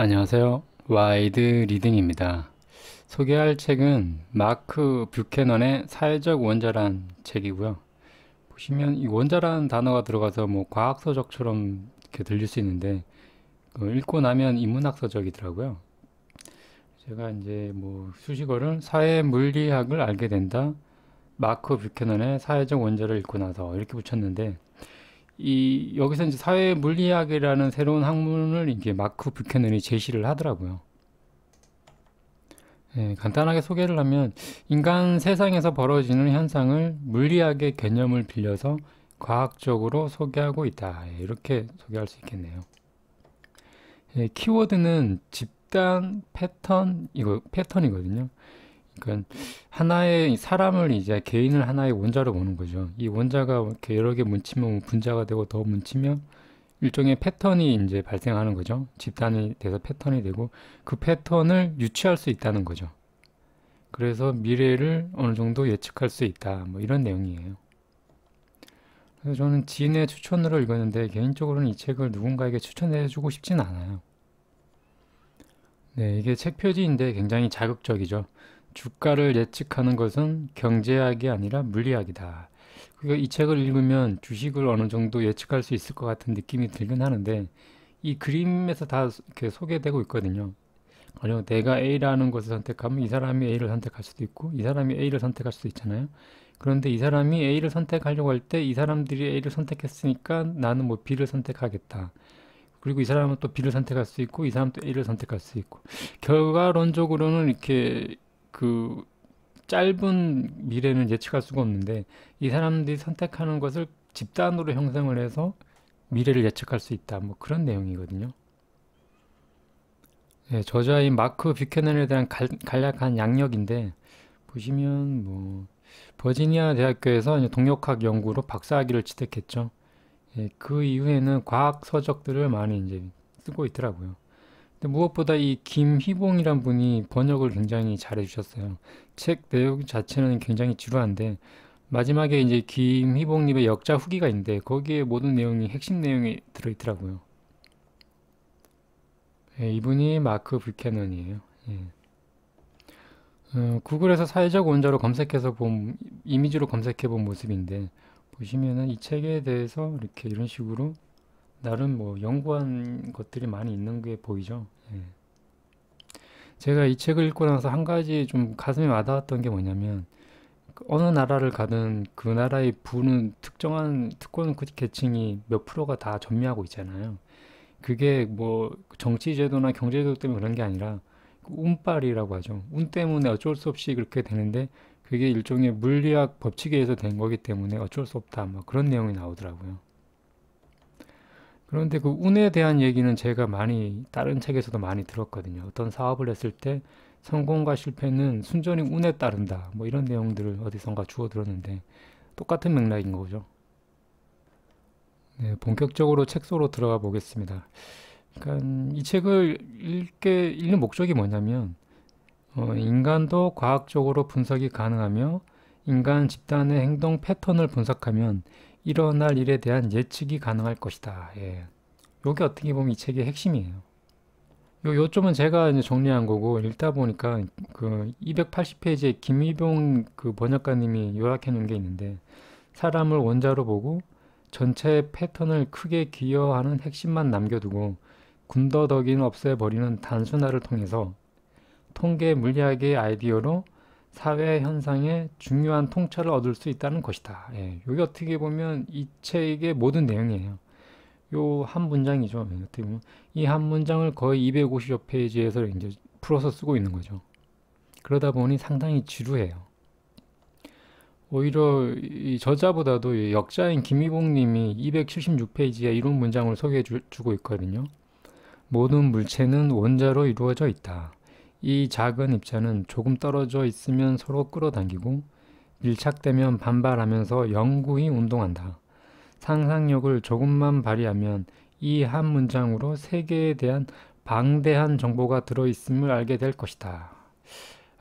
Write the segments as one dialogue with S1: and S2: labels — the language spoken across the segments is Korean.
S1: 안녕하세요. 와이드 리딩입니다. 소개할 책은 마크 뷰캐넌의 사회적 원자란 책이고요. 보시면 이원자라 단어가 들어가서 뭐 과학서적처럼 이렇게 들릴 수 있는데 읽고 나면 인문학서적이더라고요. 제가 이제 뭐 수식어를 사회 물리학을 알게 된다. 마크 뷰캐넌의 사회적 원자를 읽고 나서 이렇게 붙였는데 이 여기서 이제 사회 물리학이라는 새로운 학문을 이제 마크 부캐넌이 제시를 하더라고요. 예, 간단하게 소개를 하면 인간 세상에서 벌어지는 현상을 물리학의 개념을 빌려서 과학적으로 소개하고 있다. 예, 이렇게 소개할 수 있겠네요. 예, 키워드는 집단 패턴 이거 패턴이거든요. 그러니까 하나의 사람을 이제 개인을 하나의 원자로 보는 거죠. 이 원자가 이렇게 여러 개 뭉치면 분자가 되고 더 뭉치면 일종의 패턴이 이제 발생하는 거죠. 집단이 돼서 패턴이 되고 그 패턴을 유치할수 있다는 거죠. 그래서 미래를 어느 정도 예측할 수 있다. 뭐 이런 내용이에요. 그래서 저는 지인의 추천으로 읽었는데 개인적으로는 이 책을 누군가에게 추천해주고 싶진 않아요. 네, 이게 책 표지인데 굉장히 자극적이죠. 주가를 예측하는 것은 경제학이 아니라 물리학이다. 그러니까 이 책을 읽으면 주식을 어느 정도 예측할 수 있을 것 같은 느낌이 들긴 하는데 이 그림에서 다 이렇게 소개되고 있거든요. 아니요, 내가 A라는 것을 선택하면 이 사람이 A를 선택할 수도 있고 이 사람이 A를 선택할 수도 있잖아요. 그런데 이 사람이 A를 선택하려고 할 때 이 사람들이 A를 선택했으니까 나는 뭐 B를 선택하겠다. 그리고 이 사람은 또 B를 선택할 수 있고 이 사람도 A를 선택할 수 있고 결과론적으로는 이렇게 그 짧은 미래는 예측할 수가 없는데 이 사람들이 선택하는 것을 집단으로 형성을 해서 미래를 예측할 수 있다. 뭐 그런 내용이거든요. 네, 저자인 마크 뷰케넌에 대한 갈, 간략한 양력인데 보시면 뭐 버지니아 대학교에서 동역학 연구로 박사학위를 취득했죠. 예, 그 이후에는 과학 서적들을 많이 이제 쓰고 있더라고요. 근데 무엇보다 이 김희봉이란 분이 번역을 굉장히 잘해주셨어요. 책 내용 자체는 굉장히 지루한데 마지막에 이제 김희봉님의 역자 후기가 있는데 거기에 모든 내용이 핵심 내용이 들어있더라고요. 예, 이분이 마크 불캐넌이에요. 예. 어, 구글에서 사회적 원자로 검색해서 본 이미지로 검색해 본 모습인데 보시면은 이 책에 대해서 이렇게 이런 식으로 나름 뭐 연구한 것들이 많이 있는 게 보이죠. 예. 제가 이 책을 읽고 나서 한 가지 좀 가슴에 와닿았던 게 뭐냐면 그 어느 나라를 가든 그 나라의 부는 특정한 특권 그 계층이 몇 프로가 다 점유하고 있잖아요. 그게 뭐 정치 제도나 경제 제도 때문에 그런 게 아니라 그 운빨이라고 하죠. 운 때문에 어쩔 수 없이 그렇게 되는데 그게 일종의 물리학 법칙에 의해서 된 거기 때문에 어쩔 수 없다. 뭐 그런 내용이 나오더라고요. 그런데 그 운에 대한 얘기는 제가 많이 다른 책에서도 많이 들었거든요. 어떤 사업을 했을 때 성공과 실패는 순전히 운에 따른다. 뭐 이런 내용들을 어디선가 주워 들었는데 똑같은 맥락인 거죠. 네, 본격적으로 책속로 들어가 보겠습니다. 그러니까 이 책을 읽게 읽는 목적이 뭐냐면 어, 인간도 과학적으로 분석이 가능하며 인간 집단의 행동 패턴을 분석하면 일어날 일에 대한 예측이 가능할 것이다. 예. 요게 어떻게 보면 이 책의 핵심이에요. 요, 요점은 제가 이제 정리한 거고, 읽다 보니까 그 280페이지에 김희봉 그 번역가님이 요약해 놓은 게 있는데, 사람을 원자로 보고 전체 패턴을 크게 기여하는 핵심만 남겨두고, 군더더기는 없애버리는 단순화를 통해서 통계 물리학의 아이디어로 사회 현상의 중요한 통찰을 얻을 수 있다는 것이다. 예, 이게 어떻게 보면 이 책의 모든 내용이에요. 요 한 문장이죠. 예, 어떻게 보면 이한 문장을 거의 250여 페이지에서 이제 풀어서 쓰고 있는 거죠. 그러다 보니 상당히 지루해요. 오히려 이 저자보다도 역자인 김희봉 님이 276페이지에 이런 문장을 소개해 주, 고 있거든요. 모든 물체는 원자로 이루어져 있다. 이 작은 입자는 조금 떨어져 있으면 서로 끌어당기고 밀착되면 반발하면서 영구히 운동한다. 상상력을 조금만 발휘하면 이 한 문장으로 세계에 대한 방대한 정보가 들어있음을 알게 될 것이다.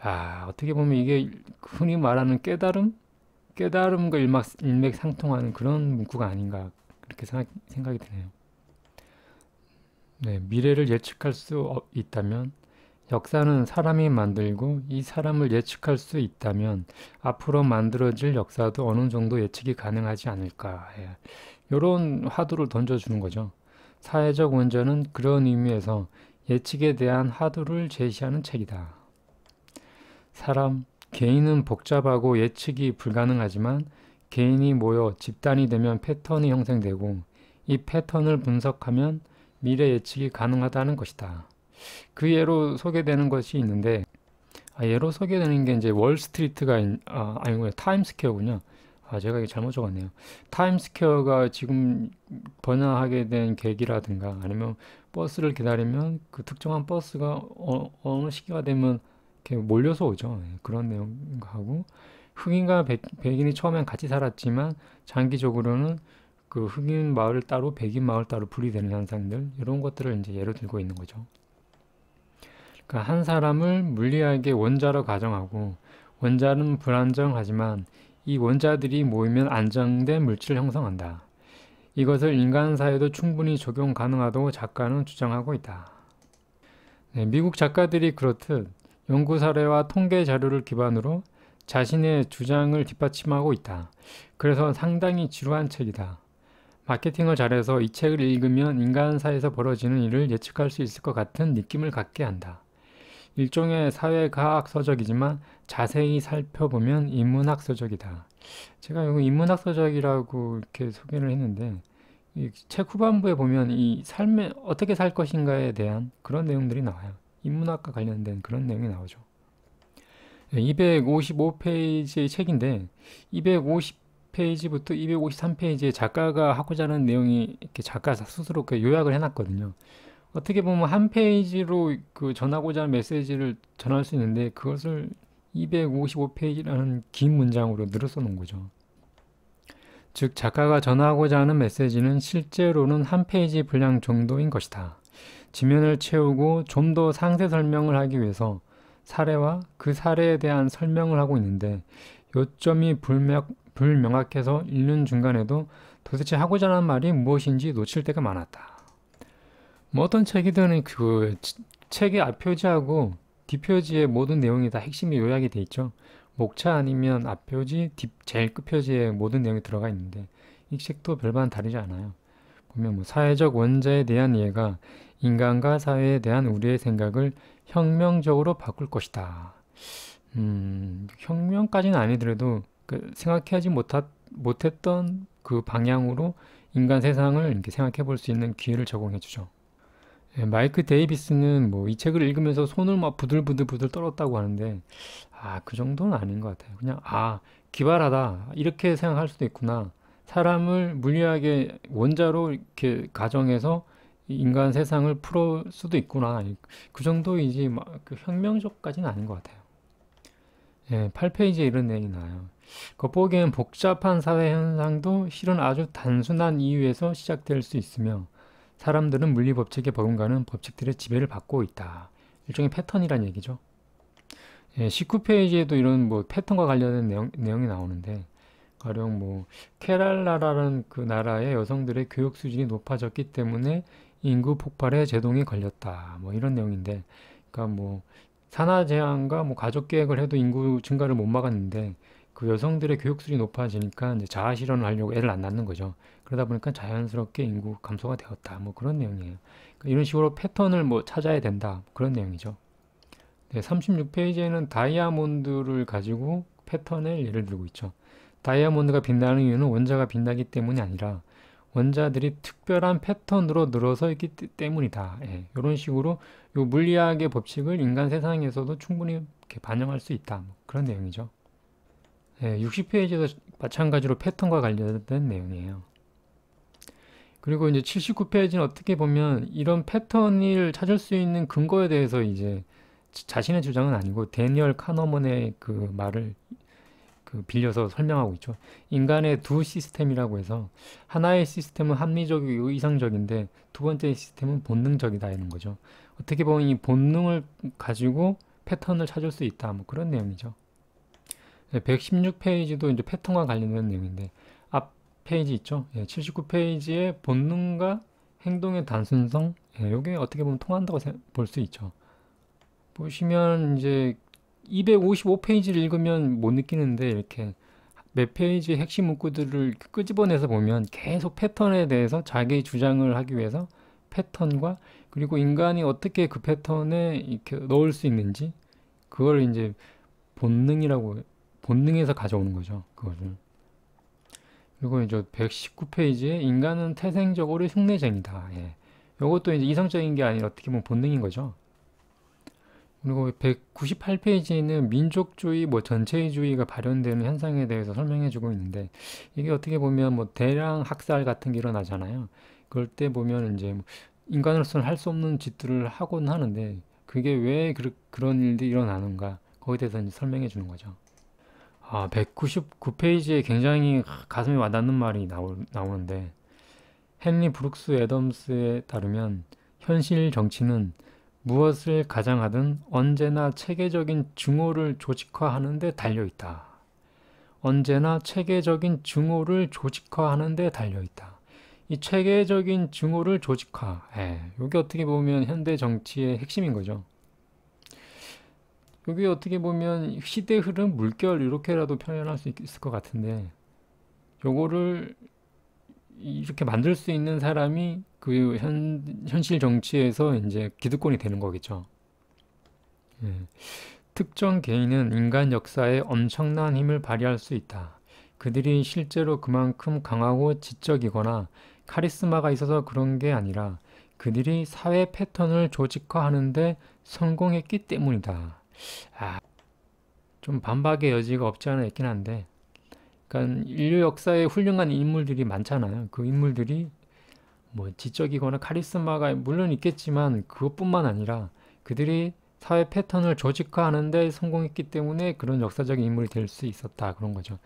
S1: 아, 어떻게 보면 이게 흔히 말하는 깨달음? 깨달음과 일막, 일맥상통하는 그런 문구가 아닌가 그렇게 생각, 생각이 드네요. 네, 미래를 예측할 수 있다면 역사는 사람이 만들고 이 사람을 예측할 수 있다면 앞으로 만들어질 역사도 어느 정도 예측이 가능하지 않을까. 이런 예. 화두를 던져주는 거죠. 사회적 원전은 그런 의미에서 예측에 대한 화두를 제시하는 책이다. 사람, 개인은 복잡하고 예측이 불가능하지만 개인이 모여 집단이 되면 패턴이 형성되고 이 패턴을 분석하면 미래 예측이 가능하다는 것이다. 그 예로 소개되는 것이 있는데 아, 예로 소개되는 게 이제 월스트리트가 아, 아니고요 타임스퀘어군요. 아 제가 이게 잘못 적었네요. 타임스퀘어가 지금 번화하게 된 계기라든가 아니면 버스를 기다리면 그 특정한 버스가 어, 어느 시기가 되면 이렇게 몰려서 오죠. 네, 그런 내용하고 흑인과 백, 인이 처음엔 같이 살았지만 장기적으로는 그 흑인 마을 따로 백인 마을 따로 분리되는 현상들 이런 것들을 이제 예로 들고 있는 거죠. 그러니까 한 사람을 물리학의 원자로 가정하고 원자는 불안정하지만 이 원자들이 모이면 안정된 물질을 형성한다. 이것을 인간 사회도 충분히 적용 가능하다고 작가는 주장하고 있다. 네, 미국 작가들이 그렇듯 연구 사례와 통계 자료를 기반으로 자신의 주장을 뒷받침하고 있다. 그래서 상당히 지루한 책이다. 마케팅을 잘해서 이 책을 읽으면 인간 사회에서 벌어지는 일을 예측할 수 있을 것 같은 느낌을 갖게 한다. 일종의 사회과학 서적이지만 자세히 살펴보면 인문학 서적이다. 제가 이거 인문학 서적이라고 이렇게 소개를 했는데 책 후반부에 보면 이 삶에 어떻게 살 것인가에 대한 그런 내용들이 나와요. 인문학과 관련된 그런 내용이 나오죠. 255페이지의 예, 책인데 250페이지부터 253페이지에 작가가 하고자 하는 내용이 이렇게 작가 스스로 요약을 해놨거든요. 어떻게 보면 한 페이지로 그 전하고자 하는 메시지를 전할 수 있는데 그것을 255페이지라는 긴 문장으로 늘어서 놓은 거죠. 즉 작가가 전하고자 하는 메시지는 실제로는 한 페이지 분량 정도인 것이다. 지면을 채우고 좀 더 상세 설명을 하기 위해서 사례와 그 사례에 대한 설명을 하고 있는데 요점이 불명, 불명확해서 읽는 중간에도 도대체 하고자 하는 말이 무엇인지 놓칠 때가 많았다. 뭐 어떤 책이든 그 책의 앞표지하고 뒷표지의 모든 내용이 다 핵심이 요약이 돼 있죠. 목차 아니면 앞표지, 뒷, 제일 끝표지에 모든 내용이 들어가 있는데 이 책도 별반 다르지 않아요. 보면 뭐 사회적 원자에 대한 이해가 인간과 사회에 대한 우리의 생각을 혁명적으로 바꿀 것이다. 음, 혁명까지는 아니더라도 그 생각하지 못하, 못했던 그 방향으로 인간 세상을 이렇게 생각해 볼 수 있는 기회를 제공해 주죠. 예, 마이크 데이비스는 뭐 이 책을 읽으면서 손을 막 부들부들 부들 떨었다고 하는데 아그 정도는 아닌 것 같아요. 그냥 아 기발하다 이렇게 생각할 수도 있구나. 사람을 물리학의 원자로 이렇게 가정해서 인간 세상을 풀어 수도 있구나. 그 정도이지 막그 혁명적까지는 아닌 것 같아요. 예, 8페이지에 이런 내용이 나요 겉보기엔 복잡한 사회 현상도 실은 아주 단순한 이유에서 시작될 수 있으며 사람들은 물리 법칙에 버금가는 법칙들의 지배를 받고 있다. 일종의 패턴이란 얘기죠. 예, 19페이지에도 이런 뭐 패턴과 관련된 내용, 내용이 나오는데 가령 뭐 케랄라라는 그 나라의 여성들의 교육 수준이 높아졌기 때문에 인구 폭발에 제동이 걸렸다. 뭐 이런 내용인데 그러니까 뭐 산하 제한과 뭐 가족 계획을 해도 인구 증가를 못 막았는데 그 여성들의 교육 수준이 높아지니까 자아 실현을 하려고 애를 안 낳는 거죠. 그러다 보니까 자연스럽게 인구 감소가 되었다. 뭐 그런 내용이에요. 그러니까 이런 식으로 패턴을 뭐 찾아야 된다. 그런 내용이죠. 네, 36페이지에는 다이아몬드를 가지고 패턴을 예를 들고 있죠. 다이아몬드가 빛나는 이유는 원자가 빛나기 때문이 아니라 원자들이 특별한 패턴으로 늘어서 있기 때문이다. 예, 이런 식으로 요 물리학의 법칙을 인간 세상에서도 충분히 반영할 수 있다. 뭐 그런 내용이죠. 네, 예, 60페이지도 마찬가지로 패턴과 관련된 내용이에요. 그리고 이제 79페이지는 어떻게 보면 이런 패턴을 찾을 수 있는 근거에 대해서 이제 자신의 주장은 아니고 데니얼 카너먼의 그 말을 그 빌려서 설명하고 있죠. 인간의 두 시스템이라고 해서 하나의 시스템은 합리적이고 이상적인데 두 번째 시스템은 본능적이다 이런 거죠. 어떻게 보면 이 본능을 가지고 패턴을 찾을 수 있다 뭐 그런 내용이죠. 116페이지도 이제 패턴과 관련된 내용인데 앞 페이지 있죠? 예, 79페이지의 본능과 행동의 단순성 예, 이게 어떻게 보면 통한다고 볼 수 있죠. 보시면 이제 255페이지를 읽으면 못 느끼는데 이렇게 몇 페이지 의 핵심 문구들을 끄집어내서 보면 계속 패턴에 대해서 자기 주장을 하기 위해서 패턴과 그리고 인간이 어떻게 그 패턴에 이렇게 넣을 수 있는지 그걸 이제 본능이라고 본능에서 가져오는 거죠. 그것을. 그리고 이제 119페이지에 인간은 태생적으로 흉내쟁이다. 예. 이것도 이제 이성적인 게 아니라 어떻게 보면 본능인 거죠. 그리고 198페이지에는 민족주의, 뭐 전체주의가 발현되는 현상에 대해서 설명해주고 있는데 이게 어떻게 보면 뭐 대량 학살 같은 게 일어나잖아요. 그럴 때 보면 이제 뭐 인간으로서는 할 수 없는 짓들을 하곤 하는데 그게 왜 그, 런 일들이 일어나는가 거기에 대해서 설명해 주는 거죠. 아, 199페이지에 굉장히 가슴이 와닿는 말이 나오, 나오는데 헨리 브룩스 애덤스에 따르면 현실 정치는 무엇을 가장하든 언제나 체계적인 증오를 조직화하는 데 달려있다. 언제나 체계적인 증오를 조직화하는 데 달려있다. 이 체계적인 증오를 조직화, 예, 이게 어떻게 보면 현대 정치의 핵심인 거죠. 그게 어떻게 보면 시대 흐름, 물결 이렇게라도 표현할 수 있을 것 같은데 요거를 이렇게 만들 수 있는 사람이 그 현, 현실 정치에서 이제 기득권이 되는 거겠죠. 예. 특정 개인은 인간 역사에 엄청난 힘을 발휘할 수 있다. 그들이 실제로 그만큼 강하고 지적이거나 카리스마가 있어서 그런 게 아니라 그들이 사회 패턴을 조직화하는데 성공했기 때문이다. 아, 좀 반박의 여지가 없지 않아 있긴 한데 그러니까 인류 역사에 훌륭한 인물들이 많잖아요. 그 인물들이 뭐 지적이거나 카리스마가 물론 있겠지만 그것뿐만 아니라 그들이 사회 패턴을 조직화하는 데 성공했기 때문에 그런 역사적인 인물이 될 수 있었다 그런 거죠.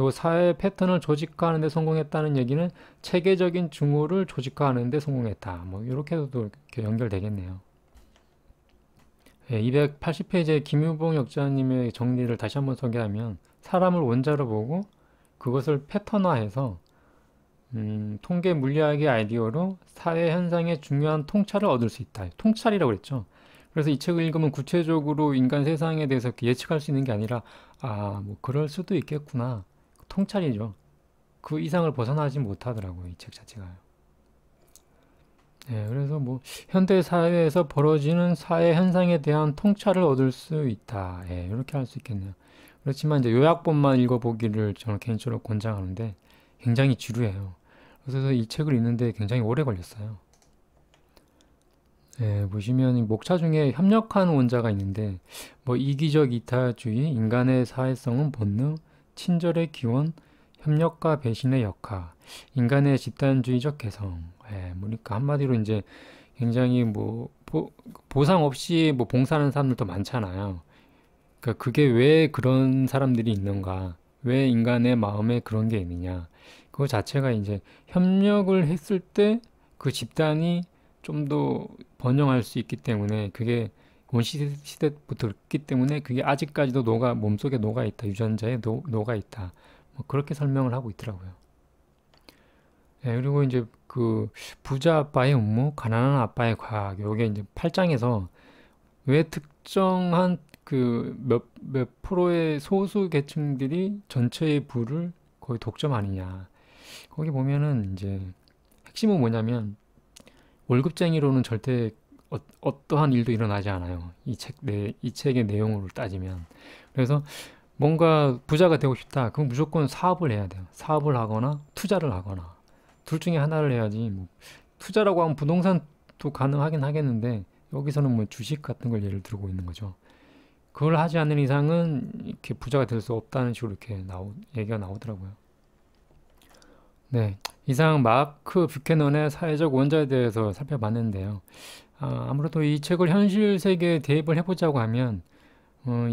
S1: 요 사회 패턴을 조직화하는 데 성공했다는 얘기는 체계적인 중호를 조직화하는 데 성공했다. 뭐 이렇게도 이렇게 연결되겠네요. 280페이지에 예, 김유봉 역자님의 정리를 다시 한번 소개하면 사람을 원자로 보고 그것을 패턴화해서 음, 통계 물리학의 아이디어로 사회 현상의 중요한 통찰을 얻을 수 있다. 통찰이라고 그랬죠. 그래서 이 책을 읽으면 구체적으로 인간 세상에 대해서 예측할 수 있는 게 아니라 아, 뭐 그럴 수도 있겠구나. 통찰이죠. 그 이상을 벗어나지 못하더라고요. 이 책 자체가요. 네, 그래서 뭐 현대 사회에서 벌어지는 사회 현상에 대한 통찰을 얻을 수 있다. 예, 이렇게 할 수 있겠네요. 그렇지만 이제 요약본만 읽어보기를 저는 개인적으로 권장하는데 굉장히 지루해요. 그래서 이 책을 읽는데 굉장히 오래 걸렸어요. 예, 보시면 목차 중에 협력한 원자가 있는데 뭐 이기적 이타주의, 인간의 사회성은 본능, 친절의 기원, 협력과 배신의 역할, 인간의 집단주의적 개성 예, 뭐니까 한마디로 이제 굉장히 뭐 보, 상 없이 뭐 봉사하는 사람들도 많잖아요. 그러니까 그게 왜 그런 사람들이 있는가? 왜 인간의 마음에 그런 게 있느냐? 그거 자체가 이제 협력을 했을 때 그 집단이 좀 더 번영할 수 있기 때문에 그게 원시대 시대부터 있기 때문에 그게 아직까지도 녹아 몸속에 녹아 있다 유전자에 녹아 있다 뭐 그렇게 설명을 하고 있더라고요. 예, 그리고 이제 그 부자 아빠의 음모, 가난한 아빠의 과학 요게 이제 8장에서 왜 특정한 그 몇몇 프로의 소수 계층들이 전체의 부를 거의 독점 아니냐. 거기 보면은 이제 핵심은 뭐냐면 월급쟁이로는 절대 어, 떠한 일도 일어나지 않아요. 이책내이 책의 내용으로 따지면 그래서 뭔가 부자가 되고 싶다. 그럼 무조건 사업을 해야 돼요. 사업을 하거나 투자를 하거나 둘 중에 하나를 해야지 뭐 투자라고 하면 부동산도 가능하긴 하겠는데 여기서는 뭐 주식 같은 걸 예를 들고 있는 거죠. 그걸 하지 않는 이상은 이렇게 부자가 될 수 없다는 식으로 이렇게 나오, 얘기가 나오더라고요. 네, 이상 마크 뷰캐넌의 사회적 원자에 대해서 살펴봤는데요. 아, 무래도이 책을 현실 세계에 대입을 해보자고 하면 어,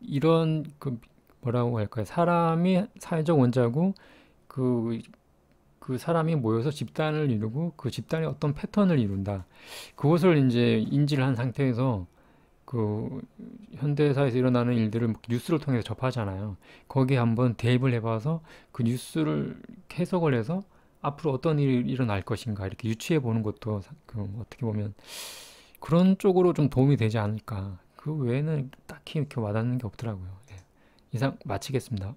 S1: 이, 런그 뭐라고 할까요? 사람이 사회적 원자고 그그 사람이 모여서 집단을 이루고 그 집단이 어떤 패턴을 이룬다. 그것을 이제 인지를 한 상태에서 그 현대사에서 일어나는 일들을 뉴스를 통해서 접하잖아요. 거기에 한번 대입을 해봐서 그 뉴스를 해석을 해서 앞으로 어떤 일이 일어날 것인가 이렇게 유추해 보는 것도 그 어떻게 보면 그런 쪽으로 좀 도움이 되지 않을까. 그 외에는 딱히 이렇게 와닿는 게 없더라고요. 네. 이상 마치겠습니다.